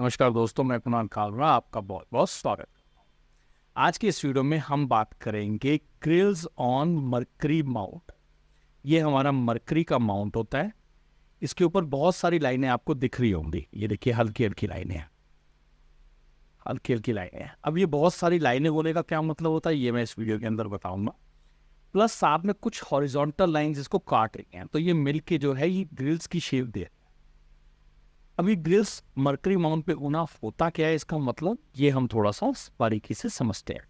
नमस्कार दोस्तों मैं कुणाल कालरा आपका बहुत बहुत स्वागत आज के इस वीडियो में हम बात करेंगे क्रिल्स ऑन मरकरी माउंट ये हमारा मरकरी का माउंट होता है इसके ऊपर बहुत सारी लाइनें आपको दिख रही होंगी ये देखिए हल्की हल्की लाइनें हैं हल्की हल्की लाइनें हैं अब ये बहुत सारी लाइनें होने का क्या मतलब होता है ये मैं इस वीडियो के अंदर बताऊंगा प्लस साथ में कुछ हॉरिजॉन्टल लाइन इसको काट रही हैं तो ये मिल जो है ये ग्रिल्स की शेप दे रही अभी ग्रिल्स मर्करी माउंट पे ऊना होता क्या है इसका मतलब ये हम थोड़ा सा बारीकी से समझते हैं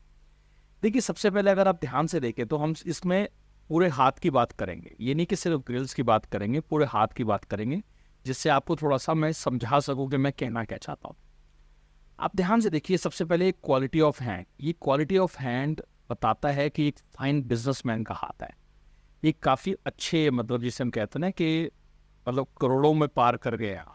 देखिए सबसे पहले अगर आप ध्यान से देखें तो हम इसमें पूरे हाथ की बात करेंगे ये नहीं कि सिर्फ ग्रिल्स की बात करेंगे पूरे हाथ की बात करेंगे जिससे आपको थोड़ा सा मैं समझा सकूँ कि मैं कहना क्या चाहता हूँ आप ध्यान से देखिए सबसे पहले क्वालिटी ऑफ हैंड ये क्वालिटी ऑफ हैंड बताता है कि एक फाइन बिजनेसमैन का हाथ है ये काफ़ी अच्छे मतलब जिसे हम कहते हैं ना कि मतलब करोड़ों में पार कर गया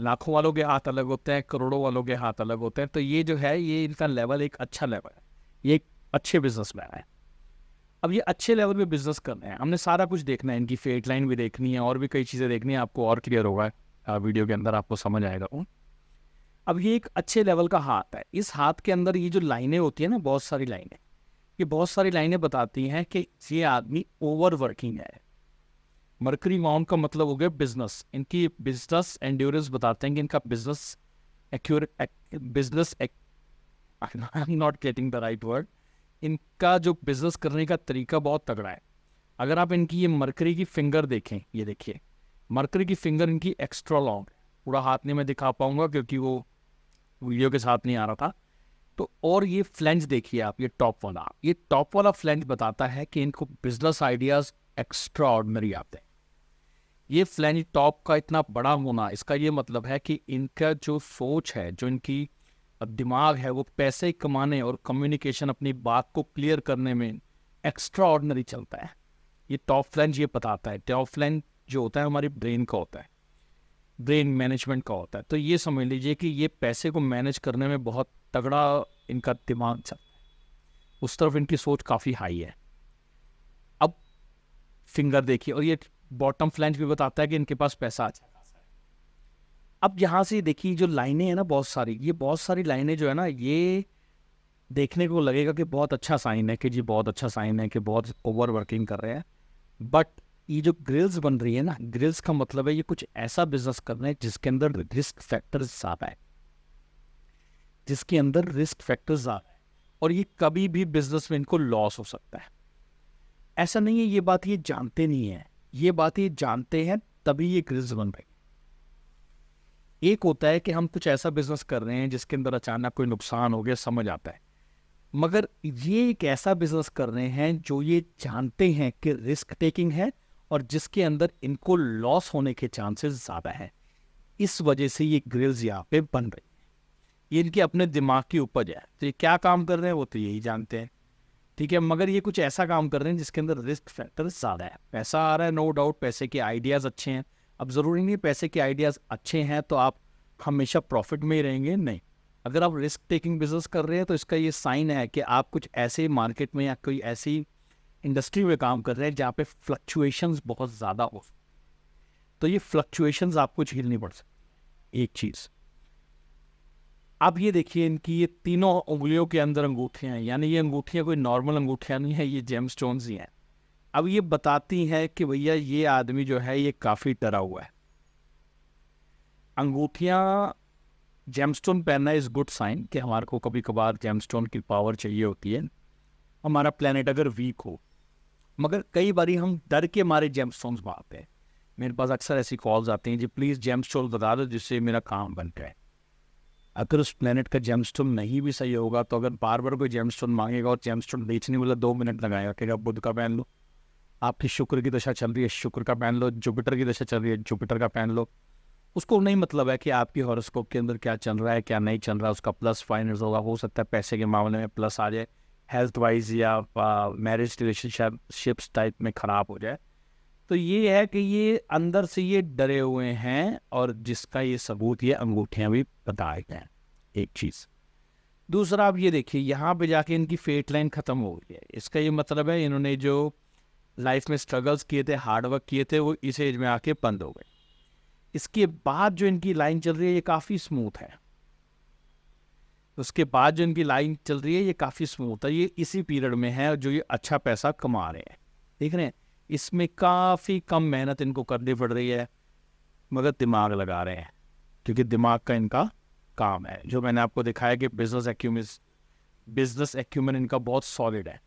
लाखों वालों के हाथ अलग होते हैं करोड़ों वालों के हाथ अलग होते हैं तो ये जो है ये इनका लेवल एक अच्छा लेवल है ये एक अच्छे मैन है अब ये अच्छे लेवल पे बिजनेस करना है हमने सारा कुछ देखना है इनकी फेट लाइन भी देखनी है और भी कई चीज़ें देखनी है आपको और क्लियर होगा वीडियो के अंदर आपको समझ आएगा अब ये एक अच्छे लेवल का हाथ है इस हाथ के अंदर ये जो लाइनें होती है ना बहुत सारी लाइनें ये बहुत सारी लाइनें बताती हैं कि ये आदमी ओवर वर्किंग है मरकरी माउंट का मतलब हो गया बिजनेस इनकी बिजनेस एंड्योरेंस बताते हैं कि इनका बिजनेस एक्यूर business I am not getting the right word इनका जो बिजनेस करने का तरीका बहुत तगड़ा है अगर आप इनकी ये मरकरी की फिंगर देखें ये देखिए मरकरी की फिंगर इनकी एक्स्ट्रा लॉन्ग पूरा हाथ नहीं मैं दिखा पाऊंगा क्योंकि वो वीडियो के साथ नहीं आ रहा था तो और ये फ्लेंज देखिए आप ये टॉप वाला ये टॉप वाला फ्लेंज बताता है कि इनको बिजनेस आइडियाज़ एक्स्ट्रा ऑर्डनरी आते हैं ये फ्लैनी टॉप का इतना बड़ा होना इसका ये मतलब है कि इनका जो सोच है जो इनकी दिमाग है वो पैसे कमाने और कम्युनिकेशन अपनी बात को क्लियर करने में एक्स्ट्रा ऑर्डनरी चलता है ये टॉप फ्लैन ये बताता है टॉप फ्लैन जो होता है हमारी ब्रेन का होता है ब्रेन मैनेजमेंट का होता है तो ये समझ लीजिए कि ये पैसे को मैनेज करने में बहुत तगड़ा इनका दिमाग चलता है उस तरफ इनकी सोच काफ़ी हाई है अब फिंगर देखिए और ये बॉटम फ्लैंज भी बताता है कि इनके पास पैसा आ खासा है अब यहाँ से देखिए जो लाइनें हैं ना बहुत सारी ये बहुत सारी लाइनें जो है ना ये देखने को लगेगा कि बहुत अच्छा साइन है कि जी बहुत अच्छा साइन है कि बहुत ओवर वर्किंग कर रहे हैं बट ये जो ग्रिल्स बन रही है ना ग्रिल्स का मतलब है ये कुछ ऐसा बिजनेस कर रहे हैं जिसके अंदर रिस्क फैक्टर्स ज़्यादा है जिसके अंदर रिस्क फैक्टर्स ज़्यादा है और ये कभी भी बिजनेस में इनको लॉस हो सकता है ऐसा नहीं है ये बात ये जानते नहीं है ये बातें जानते हैं तभी ये क्रिज बन पाएगी एक होता है कि हम कुछ ऐसा बिजनेस कर रहे हैं जिसके अंदर अचानक कोई नुकसान हो गया समझ आता है मगर ये एक ऐसा बिजनेस कर रहे हैं जो ये जानते हैं कि रिस्क टेकिंग है और जिसके अंदर इनको लॉस होने के चांसेस ज़्यादा है इस वजह से ये ग्रिल्स यहाँ पे बन रही है ये इनके अपने दिमाग की उपज है तो ये क्या काम कर रहे हैं वो तो यही जानते हैं ठीक है मगर ये कुछ ऐसा काम कर रहे हैं जिसके अंदर रिस्क फैक्टर ज़्यादा है पैसा आ रहा है नो डाउट पैसे के आइडियाज़ अच्छे हैं अब ज़रूरी नहीं पैसे के आइडियाज़ अच्छे हैं तो आप हमेशा प्रॉफिट में ही रहेंगे नहीं अगर आप रिस्क टेकिंग बिजनेस कर रहे हैं तो इसका ये साइन है कि आप कुछ ऐसे मार्केट में या कोई ऐसी इंडस्ट्री में काम कर रहे हैं जहाँ पे फ्लक्चुएशंस बहुत ज़्यादा हो तो ये फ्लक्चुएशंस आपको झेलनी पड़ सकती एक चीज़ अब ये देखिए इनकी ये तीनों उंगलियों के अंदर अंगूठियाँ हैं यानी ये अंगूठियाँ कोई नॉर्मल अंगूठियाँ नहीं है ये जेम स्टोन्स ही हैं अब ये बताती हैं कि भैया ये आदमी जो है ये काफ़ी डरा हुआ है अंगूठियाँ जेमस्टोन पहनना इज़ गुड साइन कि हमारे को कभी कभार जेमस्टोन की पावर चाहिए होती है हमारा प्लानट अगर वीक हो मगर कई बार हम डर के मारे स्टोन्स मारते हैं मेरे पास अक्सर ऐसी कॉल्स आती हैं जी प्लीज़ जेम स्टोन बता दो जिससे मेरा काम बन जाए अगर उस प्लेनेट का जेमस्टोन नहीं भी सही होगा तो अगर बार बार कोई जेमस्टोन मांगेगा और जेमस्टोन बेचने वाला दो मिनट लगाएगा कहेगा बुद्ध का पहन लो आपकी शुक्र की दशा चल रही है शुक्र का पहन लो जुपिटर की दशा चल रही है जुपिटर का पहन लो उसको नहीं मतलब है कि आपकी हॉरोस्कोप के अंदर क्या चल रहा है क्या नहीं चल रहा है उसका प्लस फाइन होगा हो सकता है पैसे के मामले में प्लस आ जाए हेल्थ वाइज या मैरिज शिप्स टाइप में ख़राब हो जाए तो ये है कि ये अंदर से ये डरे हुए हैं और जिसका ये सबूत ये अंगूठिया भी बताए गए हैं एक चीज़ दूसरा आप ये देखिए यहाँ पे जाके इनकी फेट लाइन ख़त्म हो गई है इसका ये मतलब है इन्होंने जो लाइफ में स्ट्रगल्स किए थे हार्डवर्क किए थे वो इस एज में आके बंद हो गए इसके बाद जो इनकी लाइन चल रही है ये काफ़ी स्मूथ है उसके बाद जो इनकी लाइन चल रही है ये काफ़ी स्मूथ है ये इसी पीरियड में है जो ये अच्छा पैसा कमा रहे हैं देख रहे हैं इसमें काफ़ी कम मेहनत इनको करनी पड़ रही है मगर दिमाग लगा रहे हैं क्योंकि दिमाग का इनका काम है जो मैंने आपको दिखाया कि बिज़नेस एक्यूम बिज़नेस एक्यूमेंट इनका बहुत सॉलिड है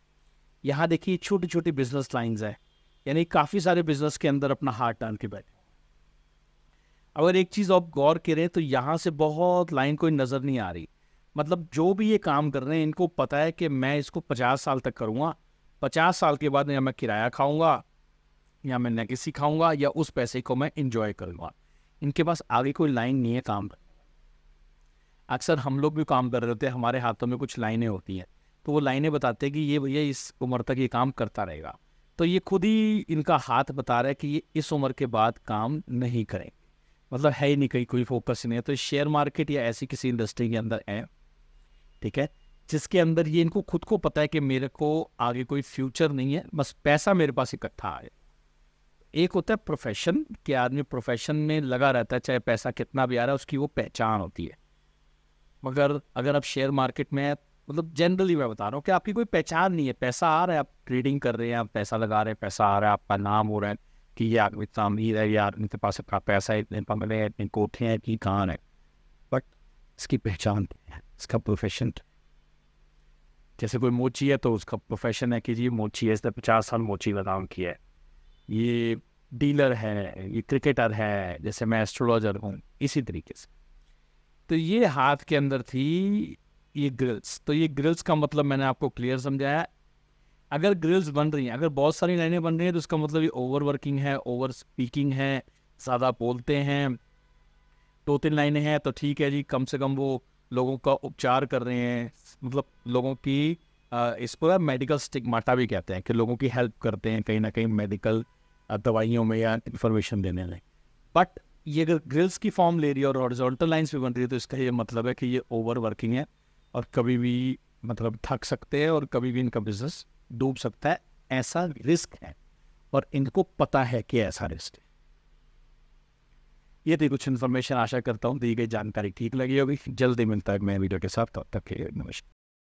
यहाँ देखिए छोटी छोटी बिज़नेस लाइंस है यानी काफ़ी सारे बिज़नेस के अंदर अपना हाथ डाल के बैठे अगर एक चीज़ आप गौर करें तो यहाँ से बहुत लाइन कोई नज़र नहीं आ रही मतलब जो भी ये काम कर रहे हैं इनको पता है कि मैं इसको पचास साल तक करूँगा पचास साल के बाद या मैं किराया खाऊंगा या मैं नेगेसी खाऊंगा या उस पैसे को मैं इंजॉय करूंगा इनके पास आगे कोई लाइन नहीं है काम अक्सर हम लोग भी काम कर रहे होते हैं हमारे हाथों में कुछ लाइनें होती हैं तो वो लाइनें बताते हैं कि ये भैया इस उम्र तक ये काम करता रहेगा तो ये खुद ही इनका हाथ बता रहा है कि ये इस उम्र के बाद काम नहीं करेंगे मतलब है ही नहीं कहीं कोई फोकस नहीं है तो शेयर मार्केट या ऐसी किसी इंडस्ट्री के अंदर है ठीक है जिसके अंदर ये इनको खुद को पता है कि मेरे को आगे कोई फ्यूचर नहीं है बस पैसा मेरे पास इकट्ठा आए एक होता है प्रोफेशन कि आदमी प्रोफेशन में लगा रहता है चाहे पैसा कितना भी आ रहा है उसकी वो पहचान होती है मगर अगर आप शेयर मार्केट में मतलब जनरली मैं बता रहा हूँ कि आपकी कोई पहचान नहीं है पैसा आ रहा है आप ट्रेडिंग कर रहे हैं आप पैसा लगा रहे हैं पैसा आ रहा है आपका नाम हो रहा है कि ये आदमी इतना अमीर है यार इनके पास इतना पैसा है इतने मिले हैं इतने कोठे हैं कि कहाँ है बट इसकी पहचान है इसका प्रोफेशन जैसे कोई मोची है तो उसका प्रोफेशन है कि जी मोची है इसने पचास साल मोची का काम किया है ये डीलर है ये क्रिकेटर है जैसे मैं एस्ट्रोलॉजर हूँ इसी तरीके से तो ये हाथ के अंदर थी ये ग्रिल्स तो ये ग्रिल्स का मतलब मैंने आपको क्लियर समझाया अगर ग्रिल्स बन रही हैं अगर बहुत सारी लाइनें बन रही हैं तो उसका मतलब ये ओवर वर्किंग है ओवर स्पीकिंग है ज़्यादा बोलते हैं दो तीन लाइनें हैं तो ठीक है जी कम से कम वो लोगों का उपचार कर रहे हैं मतलब लोगों की इस पर मेडिकल स्टिकमाटा भी कहते हैं कि लोगों की हेल्प करते हैं कहीं ना कहीं मेडिकल दवाइयों में या इन्फॉर्मेशन देने में बट ये अगर ग्रिल्स की फॉर्म ले रही है और हॉरिजॉन्टल लाइंस भी बन रही है तो इसका ये मतलब है कि ये ओवर वर्किंग है और कभी भी मतलब थक सकते हैं और कभी भी इनका बिजनेस डूब सकता है ऐसा रिस्क है और इनको पता है कि ऐसा रिस्क है ये थी कुछ इन्फॉर्मेशन आशा करता हूँ दी गई जानकारी ठीक लगी होगी जल्दी मिलता है मैं वीडियो के साथ तब तक के नमस्कार